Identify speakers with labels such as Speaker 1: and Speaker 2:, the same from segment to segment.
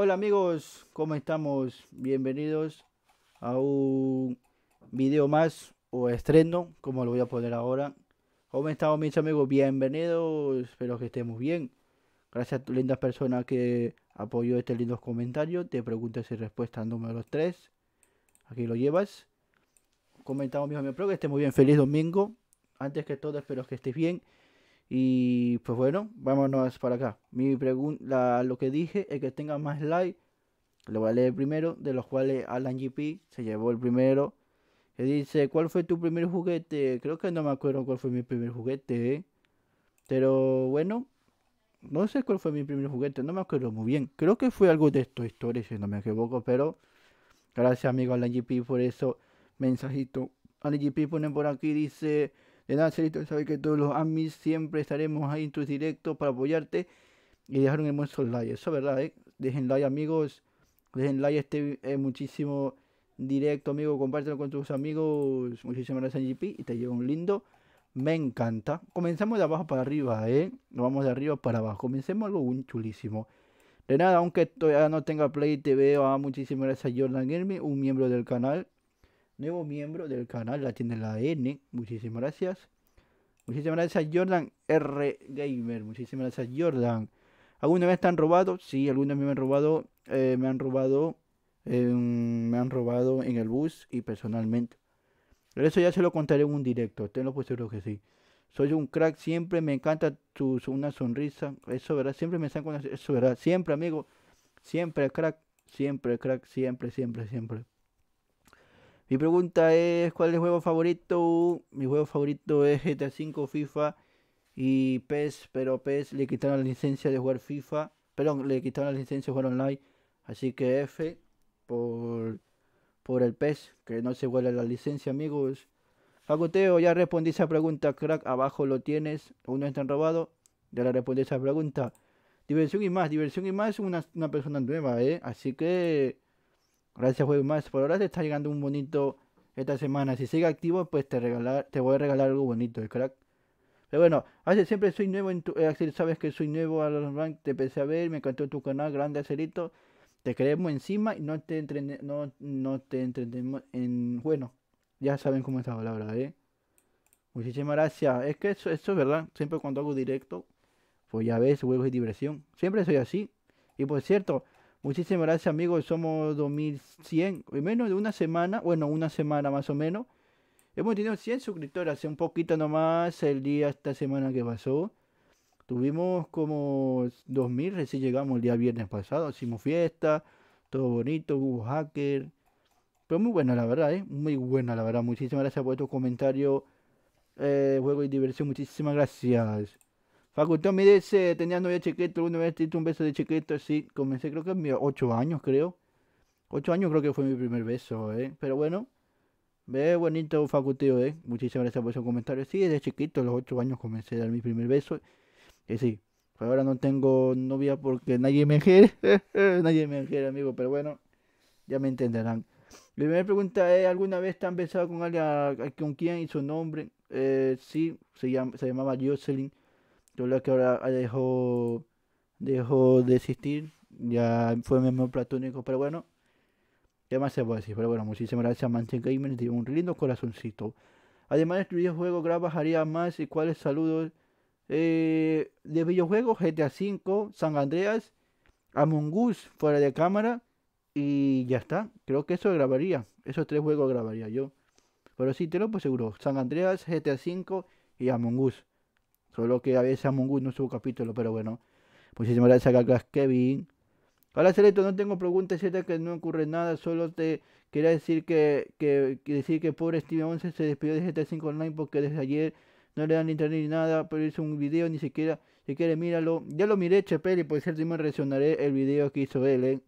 Speaker 1: Hola amigos, ¿cómo estamos? Bienvenidos a un video más o estreno, como lo voy a poner ahora. ¿Cómo estamos mis amigos? Bienvenidos, espero que estemos bien. Gracias a tu linda persona que apoyó este lindo comentario. Te preguntas y respuesta número 3. Aquí lo llevas. Comentamos mis amigos, espero que muy bien. Feliz domingo. Antes que todo, espero que estés bien. Y pues bueno, vámonos para acá. Mi pregunta, lo que dije, es que tenga más like lo voy a leer primero, de los cuales Alan GP se llevó el primero. Que dice, ¿cuál fue tu primer juguete? Creo que no me acuerdo cuál fue mi primer juguete, ¿eh? Pero bueno, no sé cuál fue mi primer juguete, no me acuerdo muy bien. Creo que fue algo de estos historias, si no me equivoco, pero gracias amigo Alan GP por eso. Mensajito. Alan GP pone por aquí, dice... De nada, Celito, sabes que todos los AMIs siempre estaremos ahí en tus directos para apoyarte y dejar un hermoso like. Eso es verdad, ¿eh? Dejen like, amigos. Dejen like este eh, muchísimo directo, amigo. Compártelo con tus amigos. Muchísimas gracias, GP. Y te llevo un lindo. Me encanta. Comenzamos de abajo para arriba, ¿eh? vamos de arriba para abajo. Comencemos algo un chulísimo. De nada, aunque todavía no tenga Play te veo, ah, muchísimas gracias a Jordan Germi, un miembro del canal nuevo miembro del canal, la tiene la N. Muchísimas gracias. Muchísimas gracias Jordan R Gamer. Muchísimas gracias Jordan. ¿Alguna vez te han robado? Sí, alguna vez me han robado. Eh, me han robado. me han robado en el bus y personalmente. Pero eso ya se lo contaré en un directo. Tenlo por seguro que sí. Soy un crack, siempre me encanta tu una sonrisa. Eso verdad, siempre me están con eso verdad, siempre amigo, siempre crack, siempre crack, siempre, siempre, siempre. Mi pregunta es, ¿cuál es el juego favorito? Mi juego favorito es GTA V, FIFA y PES, pero PES le quitaron la licencia de jugar FIFA, perdón, le quitaron la licencia de jugar online, así que F por, por el PES, que no se vuelve la licencia, amigos. pacoteo ya respondí esa pregunta, crack, abajo lo tienes, uno está robado, ya le respondí esa pregunta. Diversión y más, diversión y más es una persona nueva, ¿eh? Así que Gracias, Juego Más. Por ahora te está llegando un bonito esta semana. Si sigue activo, pues te, regalar, te voy a regalar algo bonito, el ¿eh, crack. Pero bueno, hace siempre soy nuevo en tu... Eh, sabes que soy nuevo a los rank. Te empecé a ver, me encantó tu canal, grande acerito Te creemos encima y no te entrene, no, no te entrenemos en... Bueno, ya saben cómo es la palabra, ¿eh? Muchísimas gracias. Es que eso, es verdad. Siempre cuando hago directo, pues ya ves, juegos y diversión. Siempre soy así. Y por cierto, Muchísimas gracias, amigos. Somos 2100. En menos de una semana, bueno, una semana más o menos. Hemos tenido 100 suscriptores hace un poquito nomás el día esta semana que pasó. Tuvimos como 2000, recién llegamos el día viernes pasado. Hicimos fiesta, todo bonito, hubo hacker. Pero muy buena la verdad, ¿eh? Muy buena la verdad. Muchísimas gracias por estos comentarios. Eh, juego y diversión, muchísimas gracias. Facultad, me dice, tenía novia chiquito, una vez te un beso de chiquito, Sí, comencé creo que a ocho 8 años, creo. 8 años creo que fue mi primer beso, ¿eh? Pero bueno, ve bonito faculteo, ¿eh? Muchísimas gracias por esos comentario, Sí, desde chiquito, los 8 años comencé a dar mi primer beso. Y sí, pues ahora no tengo novia porque nadie me quiere, nadie me quiere, amigo, pero bueno, ya me entenderán. La primera pregunta es, ¿alguna vez te han besado con alguien, con quién y su nombre? Eh, sí, se, se llamaba Jocelyn. Yo lo que ahora dejó, dejó de existir, ya fue mi mejor platónico, pero bueno, ¿qué más se puede decir? Pero bueno, muchísimas gracias a Manche Gamer, tiene un lindo corazoncito. Además, este videojuego grabas haría más y cuáles saludos eh, de videojuegos GTA V, San Andreas, Among Us fuera de cámara y ya está. Creo que eso grabaría, esos tres juegos grabaría yo. Pero sí, te lo pues seguro San Andreas, GTA V y Among Us. Solo que a veces a no subo capítulo, pero bueno. Muchísimas gracias, Carlos Kevin. Hola Celeto, no tengo preguntas, ¿Cierto que no ocurre nada, solo te quería decir que, que, decir que pobre Steve 11 se despidió de GTA 5 Online porque desde ayer no le dan internet ni nada, pero hizo un video, ni siquiera, si quieres míralo. Ya lo miré, Chepel, y por cierto, me reaccionaré el video que hizo él, ¿eh?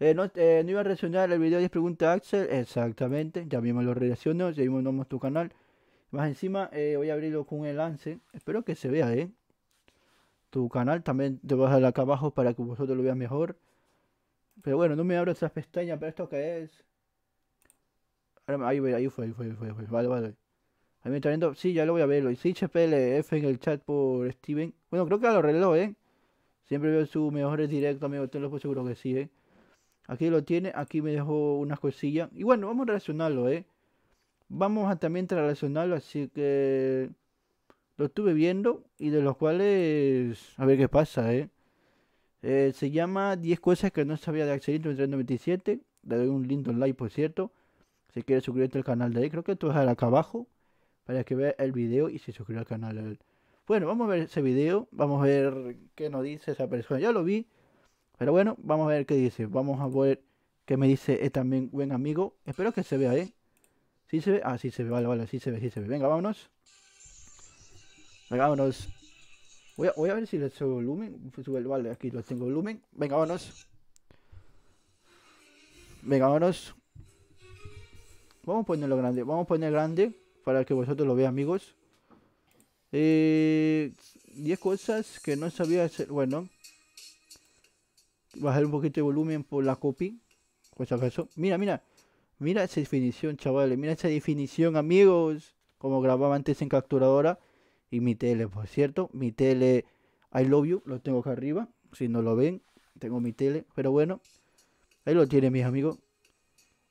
Speaker 1: Eh, eh, no, iba a reaccionar el video de preguntas Axel, exactamente, ya mismo lo reacciono, ya mismo nomás tu canal. Más encima, eh, voy a abrirlo con el lance. Espero que se vea, ¿eh? Tu canal también te voy a dar acá abajo para que vosotros lo veas mejor. Pero bueno, no me abro esas pestañas, pero esto que es. ahí, fue, ahí fue, ahí fue, fue. Vale, vale. Ahí me está viendo. Sí, ya lo voy a ver. Y hice HPLF en el chat por Steven. Bueno, creo que a lo arregló, ¿eh? Siempre veo sus mejores directos, amigo. Tenlo lo seguro que sí, ¿eh? Aquí lo tiene. Aquí me dejó unas cosillas. Y bueno, vamos a relacionarlo, ¿eh? vamos a también relacionarlo, así que lo estuve viendo y de los cuales, a ver qué pasa, ¿eh? eh se llama 10 cosas que no sabía de Axelito en 397. Le doy un lindo like, por cierto. Si quieres suscribirte al canal de ahí creo que tú dejar acá abajo para que veas el video y se suscriba al canal Bueno, vamos a ver ese video, vamos a ver qué nos dice esa persona. Ya lo vi, pero bueno, vamos a ver qué dice. Vamos a ver qué me dice es eh, también buen amigo. Espero que se vea, ¿eh? ¿Sí se ve? Ah, sí se ve, vale, vale, sí se ve, sí se ve. Venga, vámonos. Venga, vámonos. Voy a, voy a ver si le subo volumen. Vale, aquí lo tengo volumen. Venga, vámonos. Venga, vámonos. Vamos a ponerlo grande. Vamos a poner grande para que vosotros lo veáis, amigos. Eh, cosas que no sabía hacer. Bueno. Bajar un poquito de volumen por la copy. Pues eso, Mira, mira. Mira esa definición, chavales. Mira esa definición, amigos. Como grababa antes en capturadora. Y mi tele, por cierto. Mi tele I love you. Lo tengo acá arriba. Si no lo ven, tengo mi tele. Pero bueno. Ahí lo tienen, mis amigos.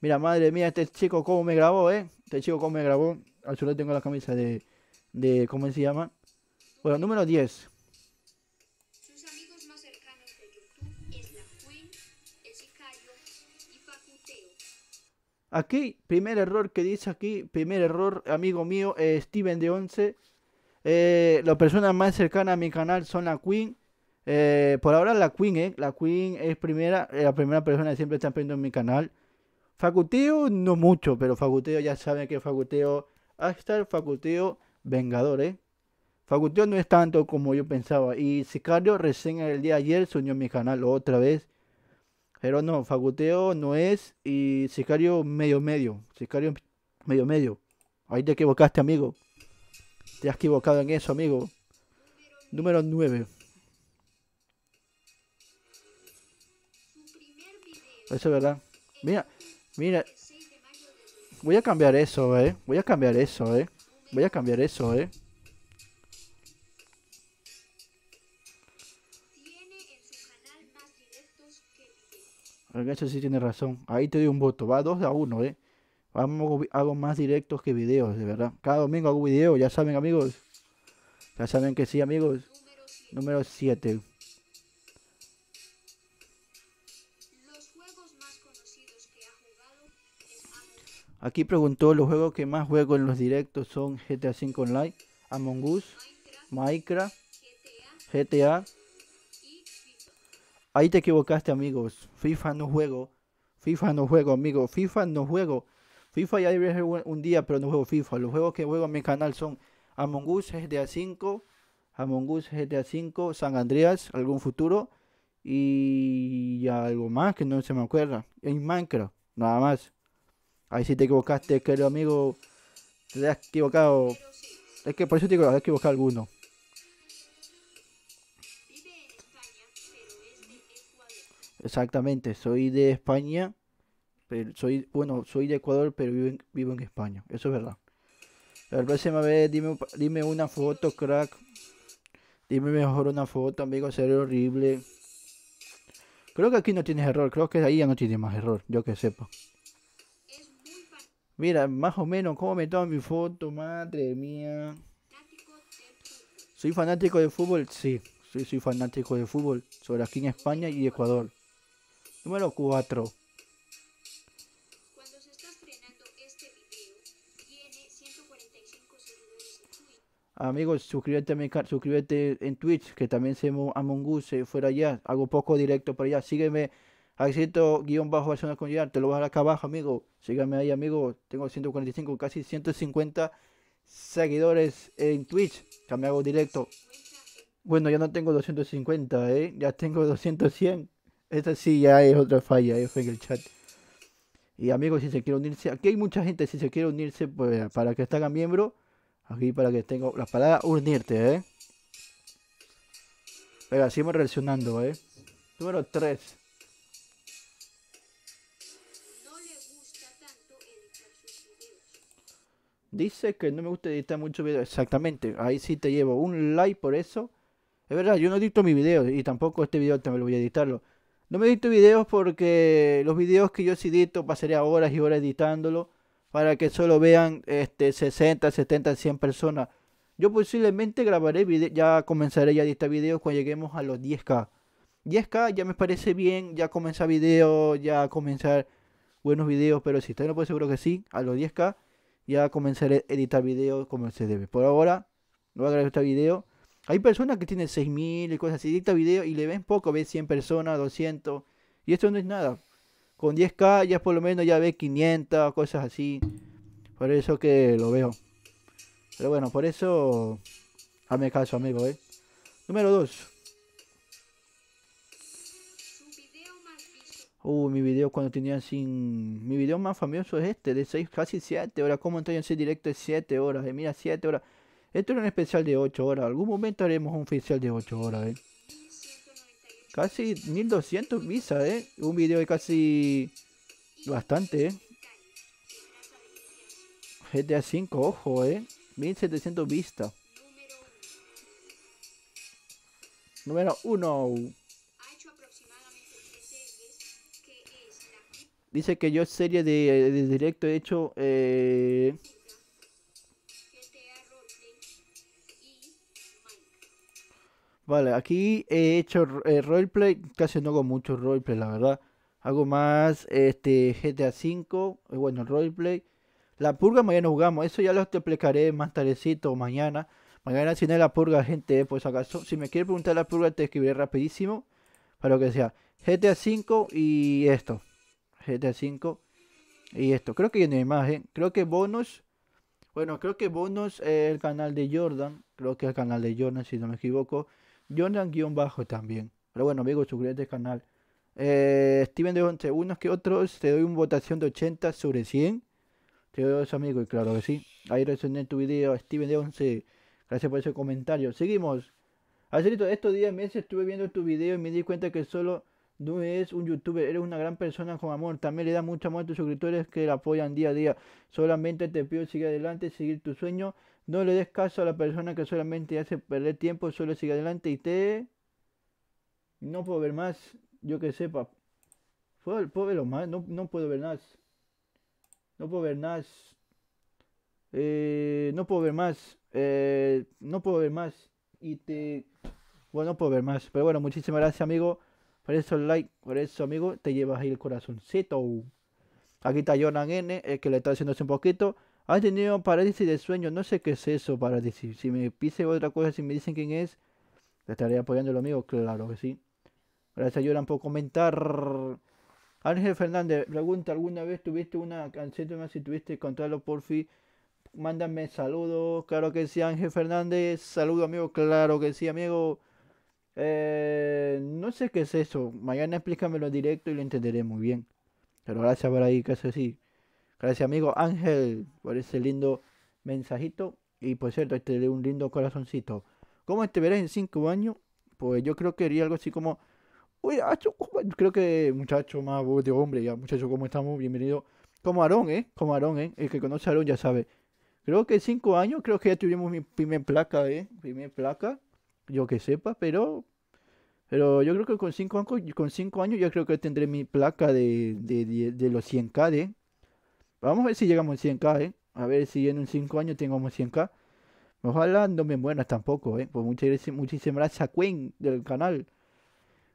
Speaker 1: Mira, madre mía, este chico cómo me grabó, ¿eh? Este chico cómo me grabó. Al suelo tengo la camisa de... de ¿Cómo se llama? Bueno, número 10. Aquí, primer error que dice aquí, primer error, amigo mío, eh, Steven de Once Las eh, la más cercanas a mi canal son la Queen. Eh, por ahora la Queen, eh. La Queen es primera, la primera persona que siempre está viendo en mi canal. Facuteo no mucho, pero Facuteo ya sabe que Facuteo hasta el Facuteo Vengador, eh. Facuteo no es tanto como yo pensaba. Y Sicario recién el día ayer se unió a mi canal otra vez. Pero no, Fagoteo no es y Sicario medio medio. Sicario medio medio. Ahí te equivocaste, amigo. Te has equivocado en eso, amigo. Número 9. Eso es verdad. Mira, mira. Voy a cambiar eso, eh. Voy a cambiar eso, eh. Voy a cambiar eso, eh. Eso sí tiene razón. Ahí te doy un voto. Va 2 a 1, ¿eh? Vamos, hago más directos que videos, de verdad. Cada domingo hago videos ya saben, amigos. Ya saben que sí, amigos. Número 7. Aquí preguntó, los juegos que más juego en los directos son GTA 5 Online, Among Us, Minecraft, GTA, Ahí te equivocaste, amigos. FIFA no juego. FIFA no juego, amigo. FIFA no juego. FIFA ya debería un día, pero no juego FIFA. Los juegos que juego en mi canal son Among Us GTA 5, Among Us GTA 5, San Andreas, algún futuro y algo más que no se me acuerda. En Minecraft, nada más. Ahí sí te equivocaste, querido amigo. Te has equivocado. Es que por eso te digo, has equivocado alguno. Exactamente, soy de España, pero soy, bueno, soy de Ecuador, pero vivo en, vivo en España, eso es verdad. La próxima vez dime, dime una foto, crack. Dime mejor una foto, amigo, sería horrible. Creo que aquí no tienes error, creo que ahí ya no tienes más error, yo que sepa. Mira, más o menos cómo me toma mi foto, madre mía. ¿Soy fanático de fútbol? Sí, sí, soy fanático de fútbol, sobre aquí en España y Ecuador. Número 4. Este Amigos, suscríbete, a mi canal suscríbete en Twitch, que también se llama Among Us, eh, fuera allá. Hago poco directo para allá. Sígueme siento guión bajo zona comunidad Te lo voy a dejar acá abajo, amigo. Sígueme ahí, amigo. Tengo 145, casi 150 seguidores en Twitch. Ya me hago directo. Bueno, ya no tengo 250, ¿eh? Ya tengo 200, esta sí ya es otra falla, ahí fue en el chat. Y amigos, si se quiere unirse, aquí hay mucha gente, si se quiere unirse pues, para que estén a miembro, aquí para que tenga las palabras unirte, ¿eh? Venga, sigamos reaccionando, ¿eh? Número 3. Dice que no me gusta editar mucho videos. Exactamente, ahí sí te llevo un like por eso. Es verdad, yo no edito mis videos y tampoco este video también lo voy a editarlo. No me edito videos porque los videos que yo sí edito pasaré horas y horas editándolo para que solo vean este 60, 70, 100 personas. Yo posiblemente grabaré videos, ya comenzaré ya a editar videos cuando lleguemos a los 10k. 10k ya me parece bien, ya comenzar videos, ya comenzar buenos videos, pero si estoy no puedo seguro que sí, a los 10k ya comenzaré a editar videos como se debe. Por ahora, no voy a grabar este video hay personas que tienen 6.000 y cosas así, dicta video y le ven poco, ve 100 personas, 200, y esto no es nada. Con 10k ya por lo menos ya ve 500, cosas así. Por eso que lo veo. Pero bueno, por eso, hazme caso, amigo, ¿eh? Número 2. Uh, mi video cuando tenía sin... Mi video más famoso es este, de 6, casi 7 horas. ¿Cómo entré en ese directo de 7 horas? De eh, mira, 7 horas. Esto era un especial de 8 horas. Algún momento haremos un especial de 8 horas, eh. Casi 1200 visas, eh. Un video de casi... Bastante, eh. GTA 5, ojo, eh. 1700 vistas. Número 1. Dice que yo serie de, de directo he hecho... Eh, Vale, aquí he hecho eh, roleplay, casi no hago mucho roleplay, la verdad. Hago más este GTA 5 eh, bueno, roleplay. La purga mañana jugamos, eso ya lo te explicaré más tardecito, mañana. Mañana si no la purga, gente, pues acaso, si me quieres preguntar la purga te escribiré rapidísimo. Para lo que sea, GTA 5 y esto. GTA 5 y esto. Creo que ya no hay más, ¿eh? Creo que bonus... Bueno, creo que bonus es el canal de Jordan. Creo que es el canal de Jordan, si no me equivoco guión bajo también. Pero bueno, amigo, suscríbete al canal. Eh, Steven de entre unos que otros, te doy una votación de 80 sobre 100. Te doy eso, amigo, y claro que sí. Ahí resoné tu video, Steven de 11. Gracias por ese comentario. Seguimos. Hace estos 10 meses estuve viendo tu video y me di cuenta que solo no es un youtuber, eres una gran persona con amor. También le da mucho amor a tus suscriptores que la apoyan día a día. Solamente te pido seguir adelante, seguir tu sueño. No le des caso a la persona que solamente hace perder tiempo, solo sigue adelante y te... No puedo ver más, yo que sepa. Puedo, puedo ver más, no, puedo ver más. No puedo ver más. Eh, no puedo ver más. Eh, no puedo ver más. Y te... Bueno, no puedo ver más. Pero bueno, muchísimas gracias, amigo. Por eso like, por eso, amigo, te llevas ahí el corazoncito. Aquí está Jonan N, el que le está haciendo hace un poquito. Ha tenido parálisis de sueño. No sé qué es eso, parálisis. Si me pise otra cosa, si me dicen quién es, le estaré apoyando el amigo, Claro que sí. Gracias, a Yolan, por comentar. Ángel Fernández, pregunta, ¿alguna vez tuviste una canción si tuviste contarlo por fin? Mándame saludos, claro que sí, Ángel Fernández, saludo amigo, claro que sí, amigo. Eh, no sé qué es eso, mañana explícamelo en directo y lo entenderé muy bien. Pero gracias por ahí, casi así. Gracias, amigo Ángel, por ese lindo mensajito. Y por cierto, este doy un lindo corazoncito. ¿Cómo te verás en cinco años? Pues yo creo que haría algo así como. Uy, creo que muchacho más voz de hombre, ya, muchacho, ¿cómo estamos? Bienvenidos. Como Aarón, ¿eh? Como Aarón, ¿eh? El que conoce a Aarón ya sabe. Creo que en cinco años, creo que ya tuvimos mi primer placa, ¿eh? Primer placa, yo que sepa, pero pero yo creo que con cinco años, con cinco años ya creo que tendré mi placa de, los 100K, ¿eh? Vamos a ver si llegamos a 100k, ¿eh? A ver si en un 5 años tengamos 100k. Ojalá no me mueras tampoco, ¿eh? Pues muchas muchísimas gracias a Queen del canal.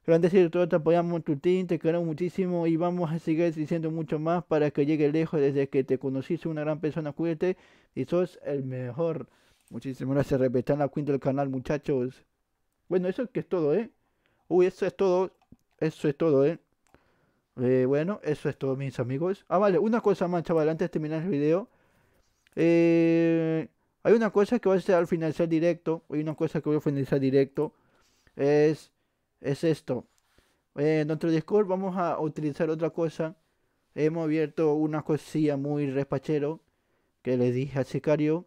Speaker 1: Grandes y todos te apoyamos tu team, te queremos muchísimo y vamos a seguir diciendo mucho más para que llegue lejos desde que te conocí, soy una gran persona, cuídate y sos el mejor. Muchísimas gracias, respetan a Queen del canal, muchachos. Bueno, eso es que es todo, ¿eh? Uy, eso es todo. Eso es todo, ¿eh? Eh, bueno, eso es todo, mis amigos. Ah, vale, una cosa más, chaval, antes de terminar el video. Eh, hay una cosa que voy a hacer al finalizar directo. Hay una cosa que voy a finalizar directo. Es, es esto. Eh, en nuestro Discord vamos a utilizar otra cosa. Hemos abierto una cosilla muy respachero. Que le dije al sicario.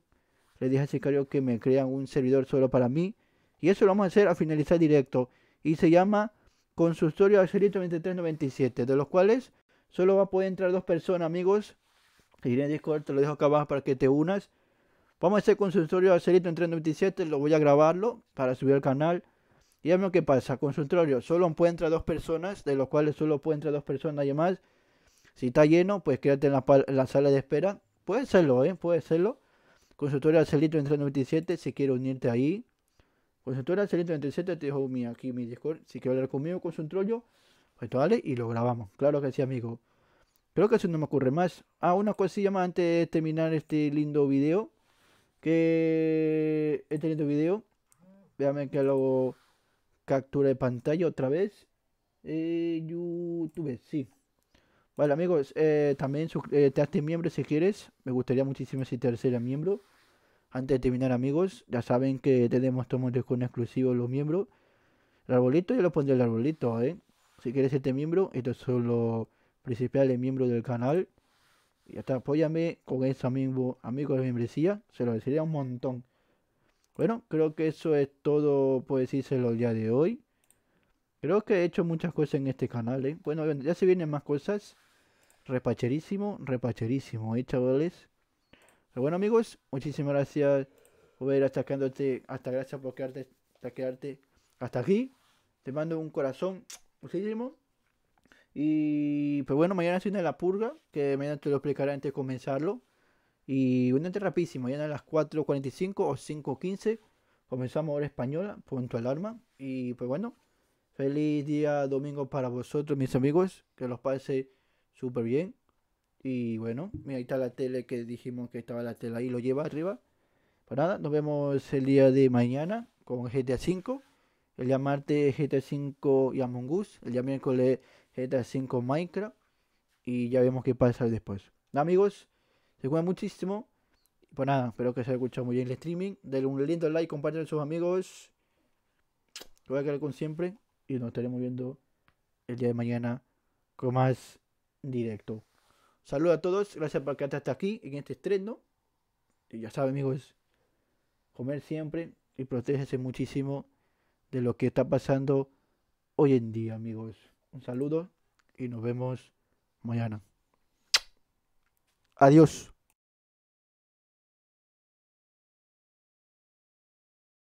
Speaker 1: Le dije al sicario que me crean un servidor solo para mí. Y eso lo vamos a hacer al finalizar directo. Y se llama consultorio Arcelito 2397, de los cuales solo va a poder entrar dos personas, amigos. Iré en Discord, te lo dejo acá abajo para que te unas. Vamos a hacer consultorio entre 2397, lo voy a grabarlo para subir al canal. Y lo qué pasa, consultorio, solo pueden entrar dos personas, de los cuales solo pueden entrar dos personas y más. Si está lleno, pues quédate en la, sala de espera. Puede serlo, ¿eh? Puede serlo. Consultorio entre 2397, si quieres unirte ahí. Consultora pues 637 te dejo aquí mi Discord, si quieres hablar conmigo con su trollo, pues dale y lo grabamos. Claro que sí, amigo. Creo que eso no me ocurre más. Ah, una cosilla más antes de terminar este lindo video. Que este lindo video. Veanme que luego captura de pantalla otra vez. Eh, YouTube, sí. Vale amigos, eh, también eh, te haces miembro si quieres. Me gustaría muchísimo si te miembro. Antes de terminar, amigos, ya saben que tenemos todo de con los miembros. El arbolito, yo lo pondré el arbolito, ¿eh? Si quieres este miembro, estos son los principales miembros del canal. Y hasta apóyame con eso, amigo, amigo de membresía. Se lo agradecería un montón. Bueno, creo que eso es todo, por decírselo, el día de hoy. Creo que he hecho muchas cosas en este canal, ¿eh? Bueno, ya se vienen más cosas. Repacherísimo, repacherísimo, ¿eh, chavales? Pero bueno amigos, muchísimas gracias por ver hasta hasta gracias por quedarte, hasta aquí. Te mando un corazón muchísimo. Y pues bueno, mañana se de la purga, que mañana te lo explicaré antes de comenzarlo. Y únete rapidísimo, mañana a las 4.45 o 5.15 comenzamos hora española, punto alarma. Y pues bueno, feliz día domingo para vosotros, mis amigos, que los pase súper bien. Y bueno, mira, ahí está la tele que dijimos que estaba la tele ahí, lo lleva arriba. Pues nada, nos vemos el día de mañana con GTA V. El día martes GTA V y Among Us. El día miércoles GTA V Minecraft. Y ya vemos qué pasa después. amigos, se cuidan muchísimo. Pues nada, espero que se haya escuchado muy bien el streaming. Denle un lindo like, compartan a sus amigos. Lo voy a quedar con siempre. Y nos estaremos viendo el día de mañana con más directo. Saludos a todos, gracias por quedarte hasta aquí en este estreno. Y ya saben, amigos, comer siempre y protégese muchísimo de lo que está pasando hoy en día, amigos. Un saludo y nos vemos mañana. Adiós.